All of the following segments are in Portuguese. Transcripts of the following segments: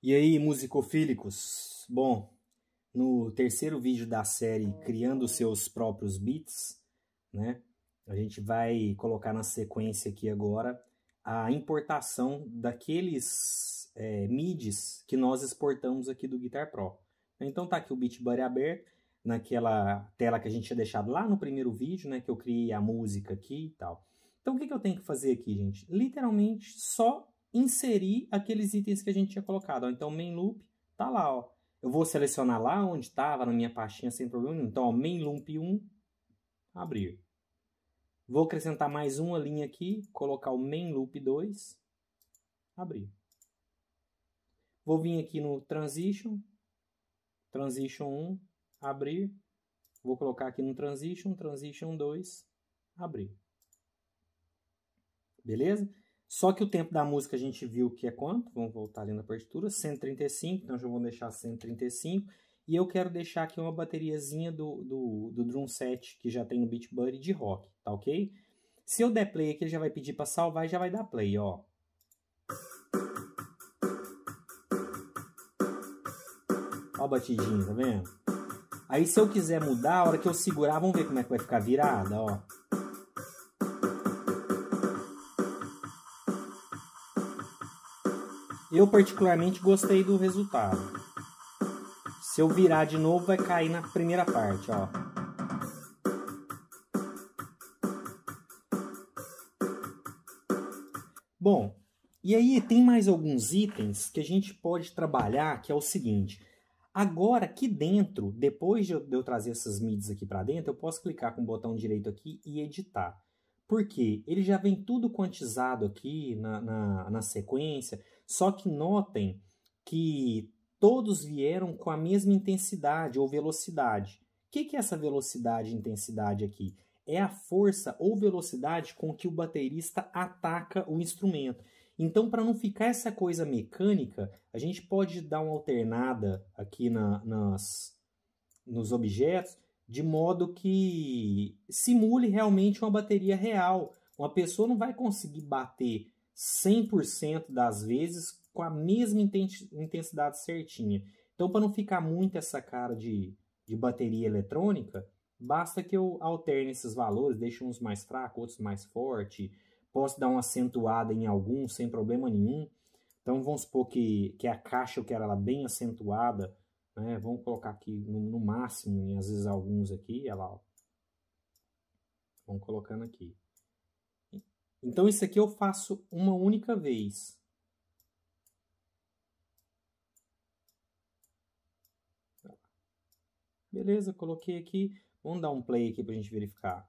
E aí, musicofílicos? Bom, no terceiro vídeo da série Criando Seus Próprios Beats, né, a gente vai colocar na sequência aqui agora a importação daqueles é, midis que nós exportamos aqui do Guitar Pro. Então tá aqui o BeatBuddy aberto, naquela tela que a gente tinha deixado lá no primeiro vídeo, né, que eu criei a música aqui e tal. Então o que, que eu tenho que fazer aqui, gente? Literalmente só inserir aqueles itens que a gente tinha colocado. Ó. Então, main loop tá lá, ó. Eu vou selecionar lá onde estava na minha pastinha sem problema nenhum. Então, ó, main loop 1, abrir. Vou acrescentar mais uma linha aqui, colocar o main loop 2, abrir. Vou vir aqui no transition, transition 1, abrir. Vou colocar aqui no transition, transition 2, abrir. Beleza? Só que o tempo da música a gente viu que é quanto? Vamos voltar ali na partitura, 135, então já vou deixar 135. E eu quero deixar aqui uma bateriazinha do, do, do drum set que já tem no Beat de rock, tá ok? Se eu der play aqui, ele já vai pedir para salvar e já vai dar play, ó. Ó a batidinha, tá vendo? Aí se eu quiser mudar, a hora que eu segurar, vamos ver como é que vai ficar virada, ó. Eu particularmente gostei do resultado. Se eu virar de novo, vai cair na primeira parte, ó. Bom, e aí tem mais alguns itens que a gente pode trabalhar, que é o seguinte. Agora aqui dentro, depois de eu trazer essas mid's aqui para dentro, eu posso clicar com o botão direito aqui e editar. Por quê? Ele já vem tudo quantizado aqui na, na, na sequência. Só que notem que todos vieram com a mesma intensidade ou velocidade. O que, que é essa velocidade e intensidade aqui? É a força ou velocidade com que o baterista ataca o instrumento. Então, para não ficar essa coisa mecânica, a gente pode dar uma alternada aqui na, nas, nos objetos, de modo que simule realmente uma bateria real. Uma pessoa não vai conseguir bater 100% das vezes com a mesma intensidade certinha. Então, para não ficar muito essa cara de, de bateria eletrônica, basta que eu alterne esses valores, deixe uns mais fracos, outros mais fortes, posso dar uma acentuada em algum sem problema nenhum. Então, vamos supor que, que a caixa eu quero ela bem acentuada, né? vamos colocar aqui no, no máximo, e às vezes alguns aqui, ela, ó. vamos colocando aqui. Então, isso aqui eu faço uma única vez. Beleza, coloquei aqui. Vamos dar um play aqui para a gente verificar.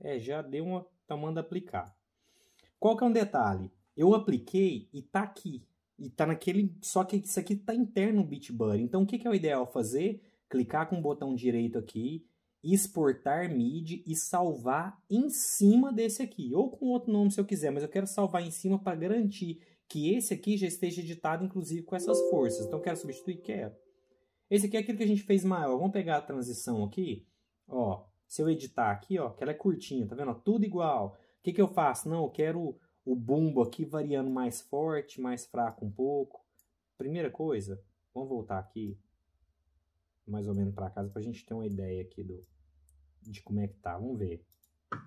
É, já deu uma tamanho tá aplicar. Qual que é um detalhe? Eu apliquei e tá aqui. E tá naquele... Só que isso aqui tá interno no BitBuddy. Então, o que, que é o ideal fazer? Clicar com o botão direito aqui exportar MIDI e salvar em cima desse aqui, ou com outro nome se eu quiser, mas eu quero salvar em cima para garantir que esse aqui já esteja editado, inclusive com essas forças. Então, quero substituir, quero. Esse aqui é aquilo que a gente fez maior. Vamos pegar a transição aqui, ó. Se eu editar aqui, ó, que ela é curtinha, tá vendo? Tudo igual. O que, que eu faço? Não, eu quero o bumbo aqui variando mais forte, mais fraco um pouco. Primeira coisa, vamos voltar aqui, mais ou menos para casa, para a gente ter uma ideia aqui do, de como é que tá. Vamos ver.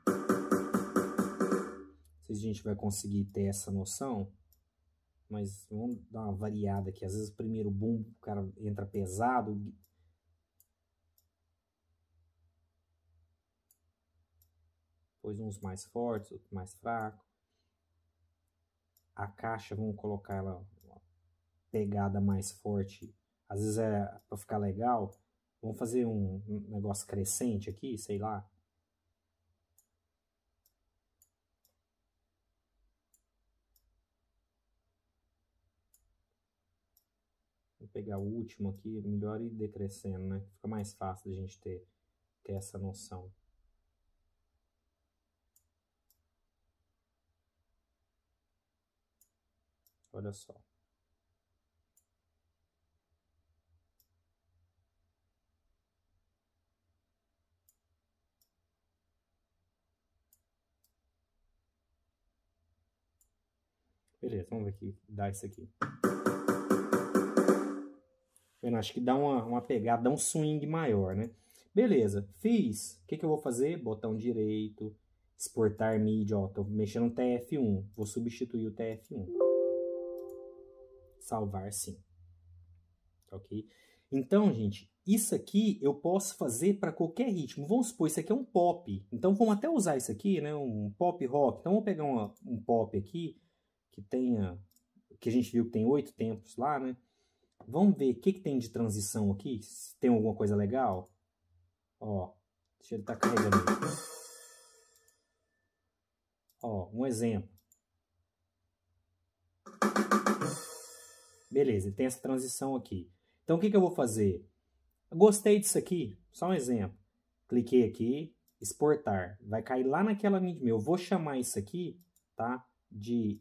Não sei se a gente vai conseguir ter essa noção. Mas vamos dar uma variada aqui. Às vezes o primeiro boom o cara entra pesado. Depois uns mais fortes, outros mais fracos. A caixa, vamos colocar ela uma pegada mais forte. Às vezes é para ficar legal, Vamos fazer um, negócio crescente aqui, sei lá. Vou pegar o último aqui, melhor ir decrescendo, né? Fica mais fácil da gente ter, ter essa noção. Olha só. Beleza, vamos ver aqui, dá isso aqui. Tá eu acho que dá uma, uma pegada, dá um swing maior, né? Beleza, fiz. O que, que eu vou fazer? Botão direito, exportar mídia. ó, tô mexendo no TF1. Vou substituir o TF1. Salvar, sim. Ok? Então, gente, isso aqui eu posso fazer para qualquer ritmo. Vamos supor, isso aqui é um pop. Então, vamos até usar isso aqui, né? Um pop rock. Então, vamos pegar uma, um pop aqui que tenha, que a gente viu que tem oito tempos lá, né? Vamos ver o que, que tem de transição aqui, se tem alguma coisa legal. Ó, deixa ele estar tá carregando. Ó, um exemplo. Beleza, tem essa transição aqui. Então, o que, que eu vou fazer? Eu gostei disso aqui, só um exemplo. Cliquei aqui, exportar. Vai cair lá naquela mídia. Eu vou chamar isso aqui, tá? De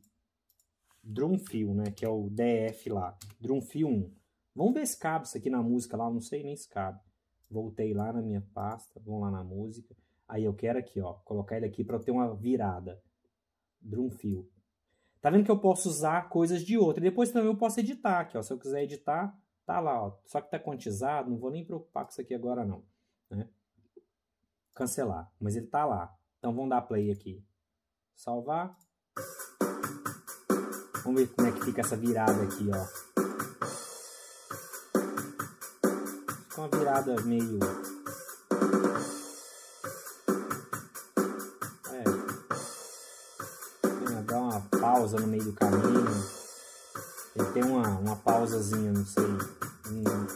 Fill, né? Que é o DF lá. Fill 1. Vamos ver se cabe isso aqui na música lá. Eu não sei nem se cabe. Voltei lá na minha pasta. Vamos lá na música. Aí eu quero aqui, ó. Colocar ele aqui para ter uma virada. Fill. Tá vendo que eu posso usar coisas de outra. depois também eu posso editar aqui, ó. Se eu quiser editar, tá lá, ó. Só que tá quantizado. Não vou nem preocupar com isso aqui agora, não. Né? Cancelar. Mas ele tá lá. Então vamos dar play aqui. Salvar. Vamos ver como é que fica essa virada aqui, ó. Ficou uma virada meio... É. Dá uma pausa no meio do caminho. Ele tem uma, uma pausazinha, não sei. Não,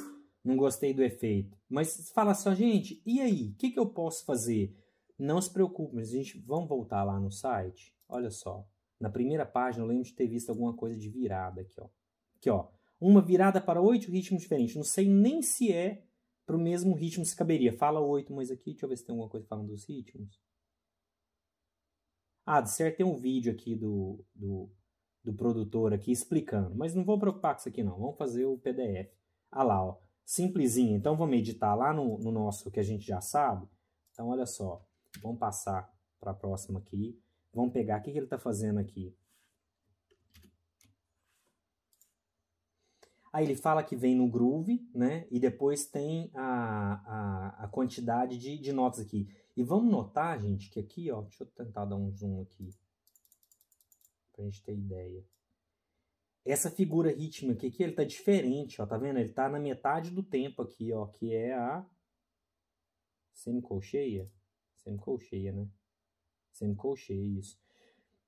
não gostei do efeito. Mas fala só, assim, gente, e aí? O que, que eu posso fazer? Não se preocupe, mas a gente vamos voltar lá no site. Olha só. Na primeira página, eu lembro de ter visto alguma coisa de virada aqui, ó. Aqui, ó. Uma virada para oito ritmos diferentes. Não sei nem se é para o mesmo ritmo se caberia. Fala oito, mas aqui, deixa eu ver se tem alguma coisa falando dos ritmos. Ah, de certo tem um vídeo aqui do, do, do produtor aqui explicando, mas não vou preocupar com isso aqui não, vamos fazer o PDF. Ah lá, ó, simplesinho. Então vamos editar lá no, no nosso que a gente já sabe. Então olha só, vamos passar para a próxima aqui. Vamos pegar, o que, que ele está fazendo aqui? Aí ele fala que vem no groove, né? E depois tem a, a, a quantidade de, de notas aqui. E vamos notar, gente, que aqui, ó, deixa eu tentar dar um zoom aqui, pra gente ter ideia. Essa figura rítmica aqui, ele tá diferente, ó, tá vendo? Ele tá na metade do tempo aqui, ó, que é a semicolcheia, semicolcheia, né? semi colcheios.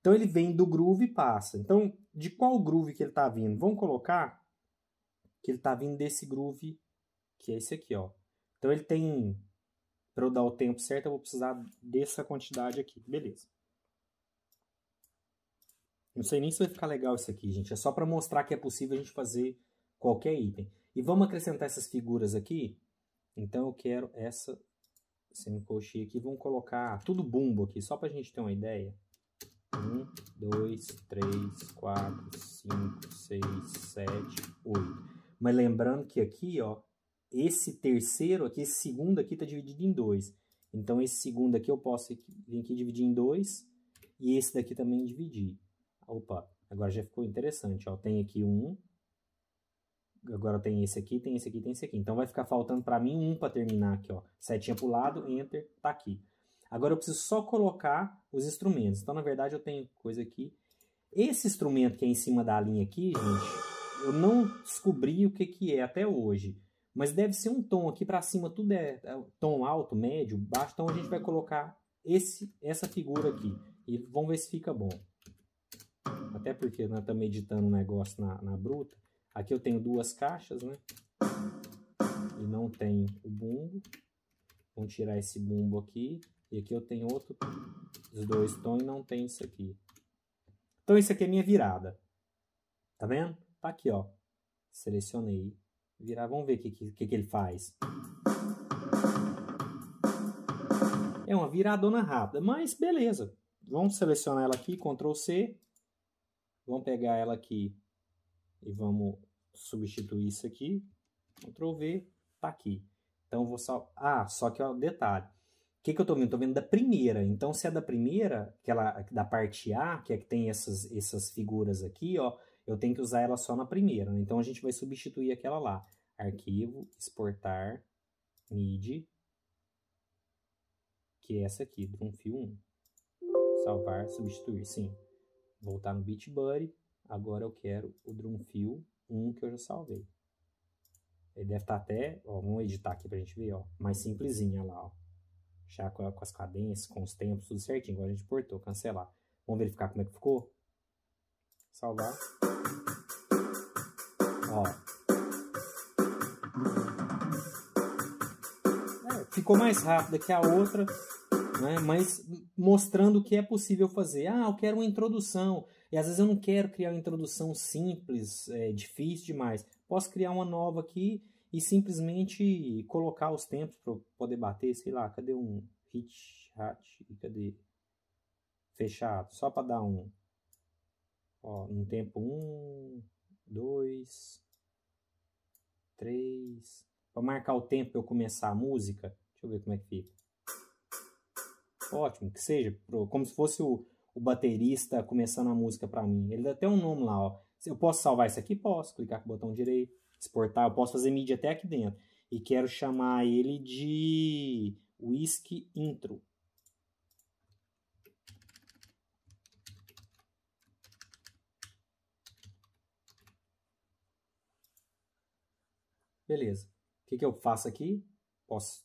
Então ele vem do groove e passa. Então, de qual groove que ele está vindo? Vamos colocar que ele está vindo desse groove, que é esse aqui, ó. Então ele tem, para eu dar o tempo certo, eu vou precisar dessa quantidade aqui. Beleza. Não sei nem se vai ficar legal isso aqui, gente. É só para mostrar que é possível a gente fazer qualquer item. E vamos acrescentar essas figuras aqui? Então eu quero essa semicolchia aqui, vamos colocar tudo bumbo aqui, só para a gente ter uma ideia. 1, 2, 3, 4, 5, 6, 7, 8. Mas lembrando que aqui, ó, esse terceiro aqui, esse segundo aqui está dividido em dois. Então, esse segundo aqui eu posso vir aqui dividir em dois e esse daqui também dividir. Opa, agora já ficou interessante, ó. Tem aqui um, agora tem esse aqui, tem esse aqui, tem esse aqui. Então vai ficar faltando para mim um para terminar aqui, ó. Setinha para o lado, enter, tá aqui. Agora eu preciso só colocar os instrumentos. Então, na verdade, eu tenho coisa aqui. Esse instrumento que é em cima da linha aqui, gente, eu não descobri o que, que é até hoje. Mas deve ser um tom aqui para cima, tudo é, é tom alto, médio, baixo. Então a gente vai colocar esse, essa figura aqui. E vamos ver se fica bom. Até porque nós estamos editando um negócio na, na bruta. Aqui eu tenho duas caixas, né? E não tem o bumbo. Vamos tirar esse bumbo aqui. E aqui eu tenho outro, os dois tons e não tem isso aqui. Então isso aqui é minha virada. Tá vendo? Tá aqui, ó. Selecionei. Virar, vamos ver o que, que, que ele faz. É uma viradona rápida, mas beleza. Vamos selecionar ela aqui, Ctrl C. Vamos pegar ela aqui e vamos substituir isso aqui. Ctrl V, tá aqui. Então, vou só... Ah, só que ó, detalhe. O que, que eu estou vendo? Estou vendo da primeira. Então, se é da primeira, que ela, da parte A, que é que tem essas, essas figuras aqui, ó, eu tenho que usar ela só na primeira. Né? Então, a gente vai substituir aquela lá. Arquivo, exportar, mid, que é essa aqui, Drumfio 1. Salvar, substituir, sim. Voltar no BitBuddy. Agora eu quero o drum fill 1 que eu já salvei. Ele deve estar tá até, ó, vamos editar aqui para a gente ver, ó, mais simplesinha lá, ó. Já com, as cadências, com os tempos, tudo certinho. Agora a gente portou, cancelar. Vamos verificar como é que ficou? Salvar. Ó. É, ficou mais rápida que a outra, né? mas mostrando o que é possível fazer. Ah, eu quero uma introdução. E às vezes eu não quero criar uma introdução simples, é, difícil demais. Posso criar uma nova aqui e simplesmente colocar os tempos para poder bater, sei lá, cadê um hit, hat cadê fechado, só para dar um, ó, um tempo um, dois, três, para marcar o tempo eu começar a música, deixa eu ver como é que fica. Ótimo, que seja, como se fosse o, o baterista começando a música para mim. Ele dá até um nome lá, ó. Eu posso salvar isso aqui? Posso. Clicar com o botão direito, exportar. Eu posso fazer mídia até aqui dentro. E quero chamar ele de Whisky Intro. Beleza. O que, que eu faço aqui? Posso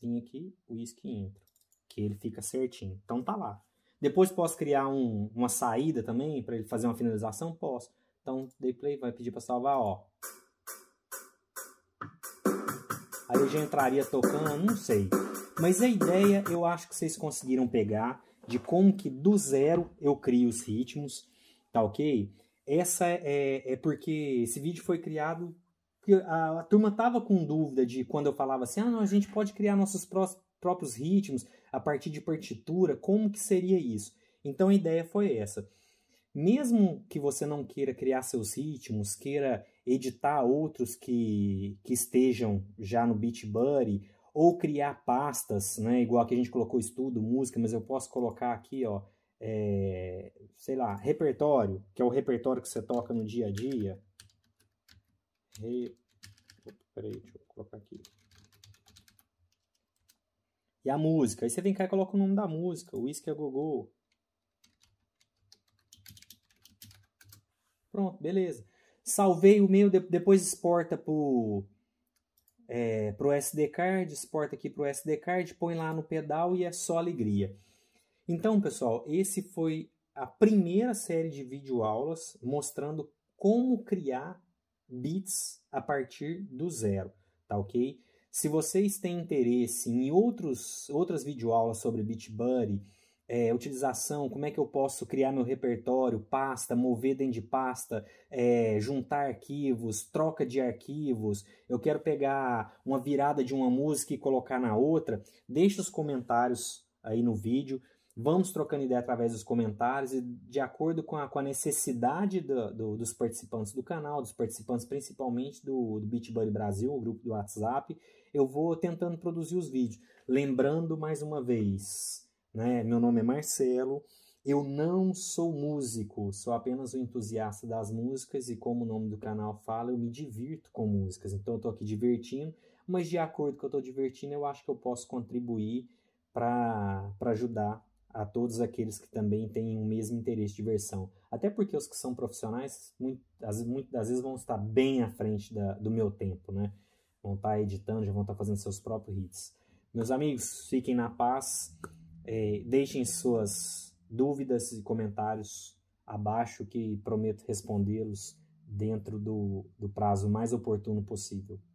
vir aqui, Whisky Intro. Que ele fica certinho. Então tá lá. Depois posso criar um, uma saída também para ele fazer uma finalização? Posso. Então, dei play, vai pedir para salvar, ó. Aí já entraria tocando, não sei. Mas a ideia eu acho que vocês conseguiram pegar de como que do zero eu crio os ritmos, tá ok? Essa é, é, é porque esse vídeo foi criado que a, a turma tava com dúvida de quando eu falava assim, ah, não, a gente pode criar nossos pró próprios ritmos a partir de partitura, como que seria isso? Então a ideia foi essa. Mesmo que você não queira criar seus ritmos, queira editar outros que, que estejam já no BeatBuddy, ou criar pastas, né? Igual que a gente colocou estudo, música, mas eu posso colocar aqui, ó, é, sei lá, repertório, que é o repertório que você toca no dia a dia, re... Opa, peraí, deixa eu colocar aqui. E a música. Aí você vem cá e coloca o nome da música. Whisky a é Gogô. Pronto, beleza. Salvei o meu, depois exporta pro, é, pro SD card, exporta aqui pro SD card, põe lá no pedal e é só alegria. Então, pessoal, esse foi a primeira série de vídeo aulas mostrando como criar bits a partir do zero, tá ok? Se vocês têm interesse em outros, outras videoaulas sobre BitBuddy, é, utilização, como é que eu posso criar meu repertório, pasta, mover dentro de pasta, é, juntar arquivos, troca de arquivos, eu quero pegar uma virada de uma música e colocar na outra, deixe os comentários aí no vídeo. Vamos trocando ideia através dos comentários e de acordo com a, com a necessidade do, do, dos participantes do canal, dos participantes principalmente do, do BitBuddy Brasil, o grupo do WhatsApp, eu vou tentando produzir os vídeos. Lembrando mais uma vez, né, meu nome é Marcelo, eu não sou músico, sou apenas um entusiasta das músicas e como o nome do canal fala, eu me divirto com músicas. Então eu estou aqui divertindo, mas de acordo com o que eu estou divertindo, eu acho que eu posso contribuir para ajudar a todos aqueles que também têm o mesmo interesse de versão. Até porque os que são profissionais, muitas, muitas vezes vão estar bem à frente da, do meu tempo, né? Vão estar editando, já vão estar fazendo seus próprios hits. Meus amigos, fiquem na paz, é, deixem suas dúvidas e comentários abaixo que prometo respondê-los dentro do, do prazo mais oportuno possível.